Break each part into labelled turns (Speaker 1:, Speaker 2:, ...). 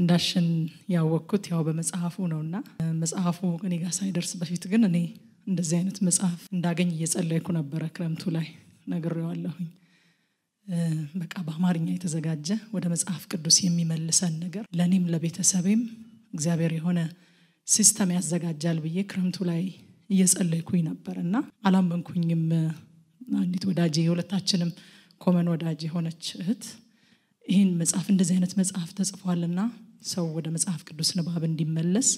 Speaker 1: እንዳሸን ያወቅኩት ያው በመጽሐፉ እና መጽሐፉ እኔ ጋር ሳይደርስ በፊት ግን እኔ እንደዚህ አይነት መጽሐፍ እንዳገኝ እየጸለይኩ ነበረ። ክረምቱ ላይ ነግሬዋለሁኝ። በቃ በአማርኛ የተዘጋጀ ወደ መጽሐፍ ቅዱስ የሚመልሰን ነገር ለእኔም ለቤተሰቤም እግዚአብሔር የሆነ ሲስተም ያዘጋጃል ብዬ ክረምቱ ላይ እየጸለይኩኝ ነበር እና አላመንኩኝም። አንዲት ወዳጅ የሁለታችንም ኮመን ወዳጅ የሆነች እህት ይህን መጽሐፍ እንደዚህ አይነት መጽሐፍ ተጽፏልና ሰው ወደ መጽሐፍ ቅዱስ ንባብ እንዲመለስ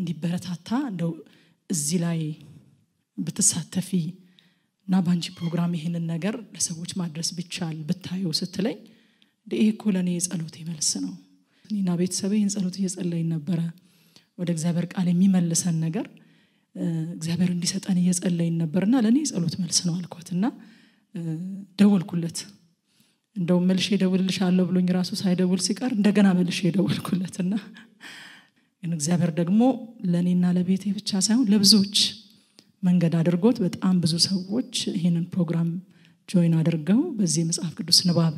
Speaker 1: እንዲበረታታ እንደው እዚህ ላይ ብትሳተፊ እና በአንቺ ፕሮግራም ይህንን ነገር ለሰዎች ማድረስ ብቻል ብታየው ስትለኝ ይህ እኮ ለእኔ የጸሎት መልስ ነው። እና ቤተሰቤ ይህን ጸሎት እየጸለይ ነበረ። ወደ እግዚአብሔር ቃል የሚመልሰን ነገር እግዚአብሔር እንዲሰጠን እየጸለይን ነበርና ለእኔ የጸሎት መልስ ነው አልኳት እና ደወልኩለት። እንደውም መልሼ አለው ብሎኝ ራሱ ሳይደውል ሲቀር እንደገና መልሼ የደውልኩለትና ግን እግዚአብሔር ደግሞ ለእኔና ለቤቴ ብቻ ሳይሆን ለብዙዎች መንገድ አድርጎት በጣም ብዙ ሰዎች ይህንን ፕሮግራም ጆይን አድርገው በዚህ መጽሐፍ ቅዱስ ንባብ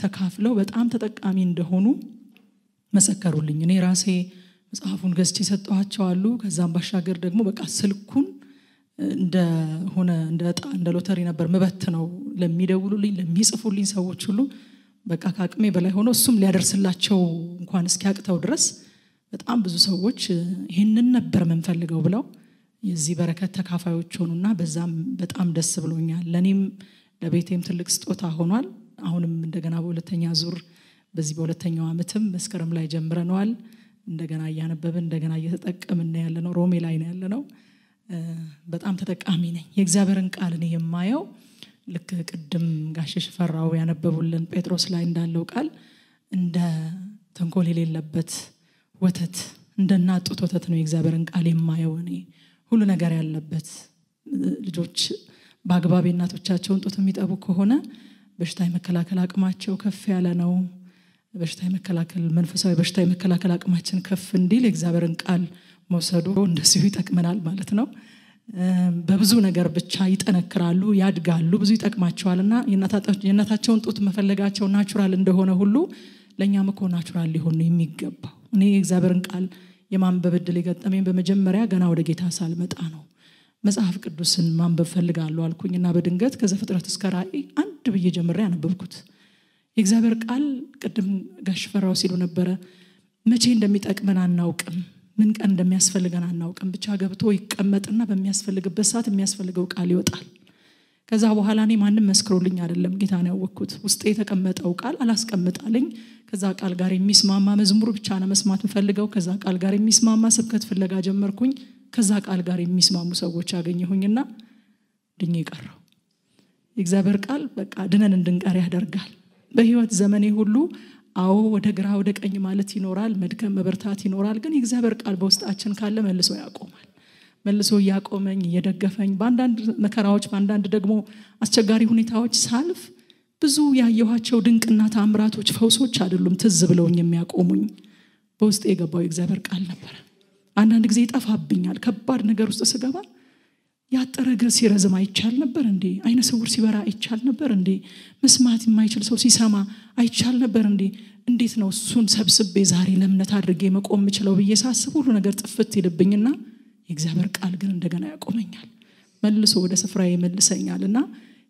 Speaker 1: ተካፍለው በጣም ተጠቃሚ እንደሆኑ መሰከሩልኝ እኔ ራሴ መጽሐፉን ገዝቼ ሰጠኋቸው አሉ ከዛም ባሻገር ደግሞ በቃ ስልኩን እንደሆነ እንደ ጣ እንደ ሎተሪ ነበር ምበት ነው ለሚደውሉልኝ ለሚጽፉልኝ ሰዎች ሁሉ በቃ ከአቅሜ በላይ ሆኖ እሱም ሊያደርስላቸው እንኳን እስኪያቅተው ድረስ በጣም ብዙ ሰዎች ይህንን ነበር የምንፈልገው ብለው የዚህ በረከት ተካፋዮች ሆኑና በዛም በጣም ደስ ብሎኛል። ለእኔም ለቤቴም ትልቅ ስጦታ ሆኗል። አሁንም እንደገና በሁለተኛ ዙር በዚህ በሁለተኛው አመትም መስከረም ላይ ጀምረነዋል። እንደገና እያነበብን እንደገና እየተጠቀምን ያለ ነው። ሮሜ ላይ ነው ያለ ነው። በጣም ተጠቃሚ ነኝ። የእግዚአብሔርን ቃል እኔ የማየው ልክ ቅድም ጋሽ ሽፈራው ያነበቡልን ጴጥሮስ ላይ እንዳለው ቃል እንደ ተንኮል የሌለበት ወተት እንደ ወተት ነው የእግዚአብሔርን ቃል የማየው እኔ ሁሉ ነገር ያለበት ልጆች በአግባብ እናቶቻቸውን ጡት የሚጠቡ ከሆነ በሽታ የመከላከል አቅማቸው ከፍ ያለ ነው። በሽታ የመከላከል መንፈሳዊ በሽታ የመከላከል አቅማችን ከፍ እንዲል የእግዚአብሔርን ቃል መውሰዱ እንደዚሁ ይጠቅመናል ማለት ነው። በብዙ ነገር ብቻ ይጠነክራሉ፣ ያድጋሉ፣ ብዙ ይጠቅማቸዋል እና የእናታቸውን ጡት መፈለጋቸው ናቹራል እንደሆነ ሁሉ ለእኛም እኮ ናቹራል ሊሆን ነው የሚገባው። እኔ የእግዚአብሔርን ቃል የማንበብ እድል የገጠመኝ በመጀመሪያ ገና ወደ ጌታ ሳልመጣ ነው። መጽሐፍ ቅዱስን ማንበብ አልኩኝ አልኩኝና በድንገት ፍጥረት እስከ ራእይ አንድ ብዬ ጀምሬ ያነበብኩት የእግዚአብሔር ቃል ቅድም ጋሽፈራው ሲሉ ነበረ መቼ እንደሚጠቅመን አናውቅም ምን ቀን እንደሚያስፈልገን አናውቅም። ብቻ ገብቶ ይቀመጥና በሚያስፈልግበት ሰዓት የሚያስፈልገው ቃል ይወጣል። ከዛ በኋላ እኔ ማንም መስክሮልኝ አይደለም ነው ያወቅኩት። ውስጤ የተቀመጠው ቃል አላስቀምጣልኝ። ከዛ ቃል ጋር የሚስማማ መዝሙር ብቻ ነው መስማት ምፈልገው። ከዛ ቃል ጋር የሚስማማ ስብከት ፍለጋ ጀመርኩኝ። ከዛ ቃል ጋር የሚስማሙ ሰዎች አገኘሁኝና ድኝ ይቀረው የእግዚአብሔር ቃል በቃ ድነን እንድንቀር ያደርጋል። በህይወት ዘመኔ ሁሉ አዎ ወደ ግራ ወደ ቀኝ ማለት ይኖራል፣ መድከም መበርታት ይኖራል። ግን የእግዚአብሔር ቃል በውስጣችን ካለ መልሶ ያቆማል። መልሶ እያቆመኝ እየደገፈኝ፣ በአንዳንድ መከራዎች፣ በአንዳንድ ደግሞ አስቸጋሪ ሁኔታዎች ሳልፍ ብዙ ያየኋቸው ድንቅና ታምራቶች፣ ፈውሶች አይደሉም ትዝ ብለውኝ የሚያቆሙኝ በውስጥ የገባው የእግዚአብሔር ቃል ነበረ። አንዳንድ ጊዜ ይጠፋብኛል። ከባድ ነገር ውስጥ ስገባ ያጠረ እግር ሲረዝም አይቻል ነበር እንዴ? አይነ ስውር ሲበራ አይቻል ነበር እንዴ? መስማት የማይችል ሰው ሲሰማ አይቻል ነበር እንዴ? እንዴት ነው እሱን ሰብስቤ ዛሬ ለእምነት አድርጌ መቆም የምችለው ብዬ ሳስብ ሁሉ ነገር ጥፍት ይልብኝና የእግዚአብሔር ቃል ግን እንደገና ያቆመኛል፣ መልሶ ወደ ስፍራ ይመልሰኛል እና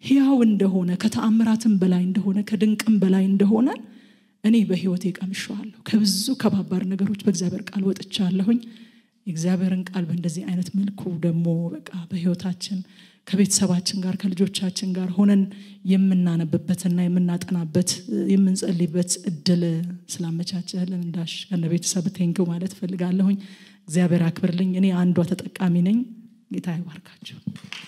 Speaker 1: ህያው እንደሆነ ከተአምራትም በላይ እንደሆነ ከድንቅም በላይ እንደሆነ እኔ በህይወቴ ቀምሸዋለሁ። ከብዙ ከባባር ነገሮች በእግዚአብሔር ቃል ወጥቻለሁኝ። የእግዚአብሔርን ቃል በእንደዚህ አይነት መልኩ ደግሞ በቃ በህይወታችን ከቤተሰባችን ጋር ከልጆቻችን ጋር ሆነን የምናነብበትና የምናጠናበት የምንጸልይበት እድል ስላመቻችልን እንዳሽ ከነ ቤተሰብ ቴንኪው ማለት እፈልጋለሁኝ እግዚአብሔር አክብርልኝ። እኔ አንዷ ተጠቃሚ ነኝ። ጌታ ይባርካቸው።